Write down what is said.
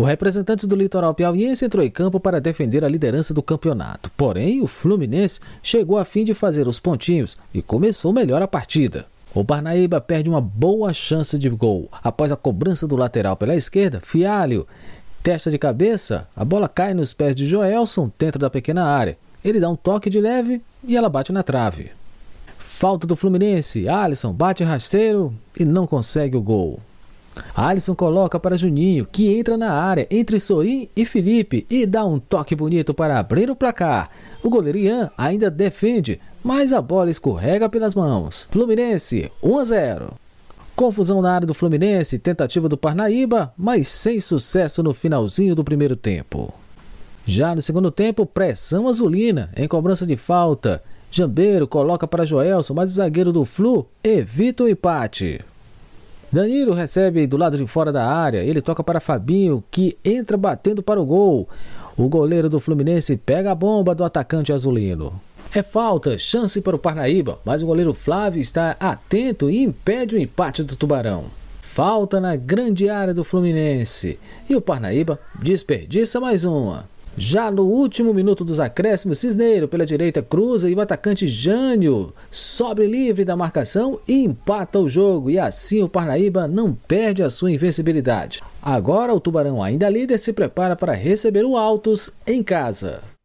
O representante do litoral piauiense entrou em campo para defender a liderança do campeonato. Porém, o Fluminense chegou a fim de fazer os pontinhos e começou melhor a partida. O Parnaíba perde uma boa chance de gol. Após a cobrança do lateral pela esquerda, Fialho testa de cabeça, a bola cai nos pés de Joelson dentro da pequena área. Ele dá um toque de leve e ela bate na trave. Falta do Fluminense, Alisson bate rasteiro e não consegue o gol. Alisson coloca para Juninho, que entra na área entre Sorin e Felipe e dá um toque bonito para abrir o placar. O goleiro Ian ainda defende, mas a bola escorrega pelas mãos. Fluminense 1 a 0. Confusão na área do Fluminense, tentativa do Parnaíba, mas sem sucesso no finalzinho do primeiro tempo. Já no segundo tempo, pressão azulina em cobrança de falta. Jambeiro coloca para Joelson, mas o zagueiro do Flu evita o empate. Danilo recebe do lado de fora da área. Ele toca para Fabinho, que entra batendo para o gol. O goleiro do Fluminense pega a bomba do atacante azulino. É falta, chance para o Parnaíba, mas o goleiro Flávio está atento e impede o empate do Tubarão. Falta na grande área do Fluminense. E o Parnaíba desperdiça mais uma. Já no último minuto dos acréscimos, Cisneiro pela direita cruza e o atacante Jânio sobe livre da marcação e empata o jogo. E assim o Parnaíba não perde a sua invencibilidade. Agora o Tubarão, ainda líder, se prepara para receber o Altos em casa.